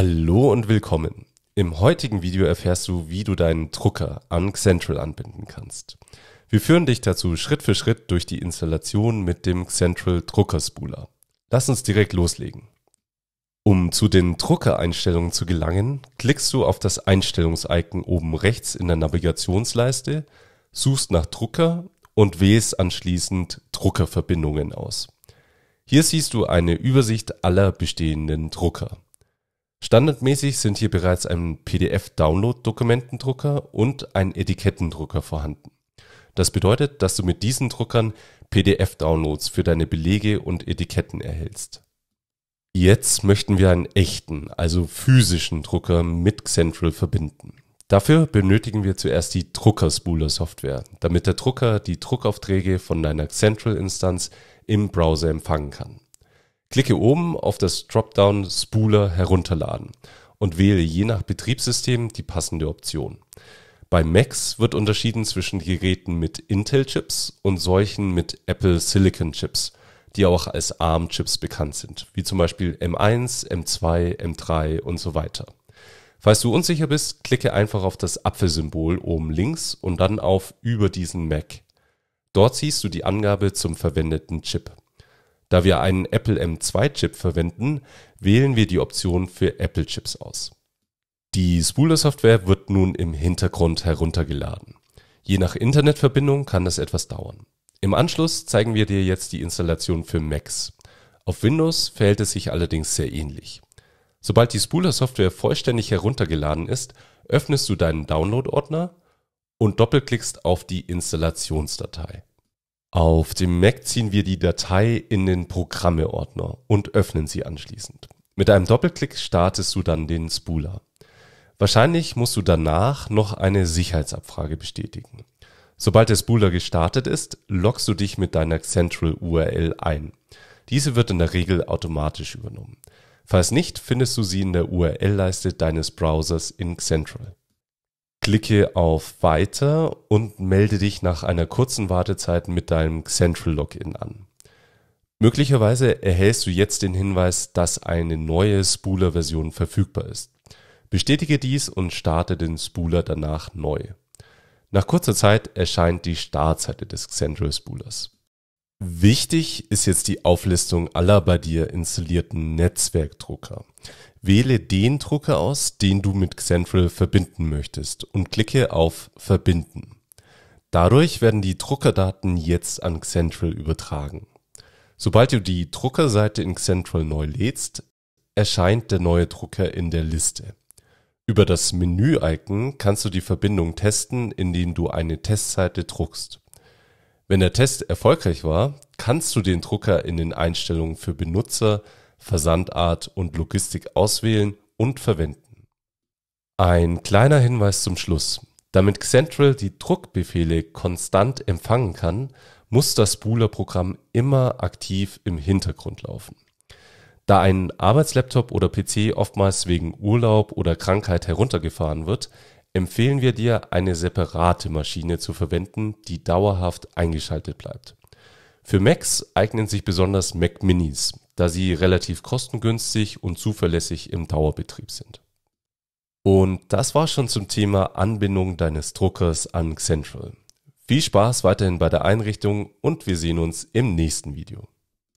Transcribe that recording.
Hallo und willkommen. Im heutigen Video erfährst du, wie du deinen Drucker an Xentral anbinden kannst. Wir führen dich dazu Schritt für Schritt durch die Installation mit dem Xentral Drucker Spooler. Lass uns direkt loslegen. Um zu den Druckereinstellungen zu gelangen, klickst du auf das Einstellungsicon oben rechts in der Navigationsleiste, suchst nach Drucker und wählst anschließend Druckerverbindungen aus. Hier siehst du eine Übersicht aller bestehenden Drucker. Standardmäßig sind hier bereits ein PDF-Download-Dokumentendrucker und ein Etikettendrucker vorhanden. Das bedeutet, dass du mit diesen Druckern PDF-Downloads für deine Belege und Etiketten erhältst. Jetzt möchten wir einen echten, also physischen Drucker mit Xentral verbinden. Dafür benötigen wir zuerst die Druckerspooler-Software, damit der Drucker die Druckaufträge von deiner Xentral-Instanz im Browser empfangen kann. Klicke oben auf das Dropdown Spooler herunterladen und wähle je nach Betriebssystem die passende Option. Bei Macs wird unterschieden zwischen Geräten mit Intel-Chips und solchen mit Apple Silicon-Chips, die auch als ARM-Chips bekannt sind, wie zum Beispiel M1, M2, M3 und so weiter. Falls du unsicher bist, klicke einfach auf das Apfelsymbol oben links und dann auf über diesen Mac. Dort siehst du die Angabe zum verwendeten Chip. Da wir einen Apple M2-Chip verwenden, wählen wir die Option für Apple-Chips aus. Die Spooler-Software wird nun im Hintergrund heruntergeladen. Je nach Internetverbindung kann das etwas dauern. Im Anschluss zeigen wir dir jetzt die Installation für Macs. Auf Windows verhält es sich allerdings sehr ähnlich. Sobald die Spooler-Software vollständig heruntergeladen ist, öffnest du deinen Download-Ordner und doppelklickst auf die Installationsdatei. Auf dem Mac ziehen wir die Datei in den Programmeordner und öffnen sie anschließend. Mit einem Doppelklick startest du dann den Spooler. Wahrscheinlich musst du danach noch eine Sicherheitsabfrage bestätigen. Sobald der Spooler gestartet ist, loggst du dich mit deiner Central URL ein. Diese wird in der Regel automatisch übernommen. Falls nicht, findest du sie in der URL-Leiste deines Browsers in Central. Klicke auf Weiter und melde dich nach einer kurzen Wartezeit mit deinem Central Login an. Möglicherweise erhältst du jetzt den Hinweis, dass eine neue Spooler-Version verfügbar ist. Bestätige dies und starte den Spooler danach neu. Nach kurzer Zeit erscheint die Startseite des Central Spoolers. Wichtig ist jetzt die Auflistung aller bei dir installierten Netzwerkdrucker. Wähle den Drucker aus, den du mit Xentral verbinden möchtest und klicke auf Verbinden. Dadurch werden die Druckerdaten jetzt an Xentral übertragen. Sobald du die Druckerseite in Xentral neu lädst, erscheint der neue Drucker in der Liste. Über das Menü-Icon kannst du die Verbindung testen, indem du eine Testseite druckst. Wenn der Test erfolgreich war, kannst du den Drucker in den Einstellungen für Benutzer, Versandart und Logistik auswählen und verwenden. Ein kleiner Hinweis zum Schluss. Damit Xentral die Druckbefehle konstant empfangen kann, muss das Spooler-Programm immer aktiv im Hintergrund laufen. Da ein Arbeitslaptop oder PC oftmals wegen Urlaub oder Krankheit heruntergefahren wird, empfehlen wir dir, eine separate Maschine zu verwenden, die dauerhaft eingeschaltet bleibt. Für Macs eignen sich besonders Mac Minis, da sie relativ kostengünstig und zuverlässig im Dauerbetrieb sind. Und das war schon zum Thema Anbindung deines Druckers an Central. Viel Spaß weiterhin bei der Einrichtung und wir sehen uns im nächsten Video.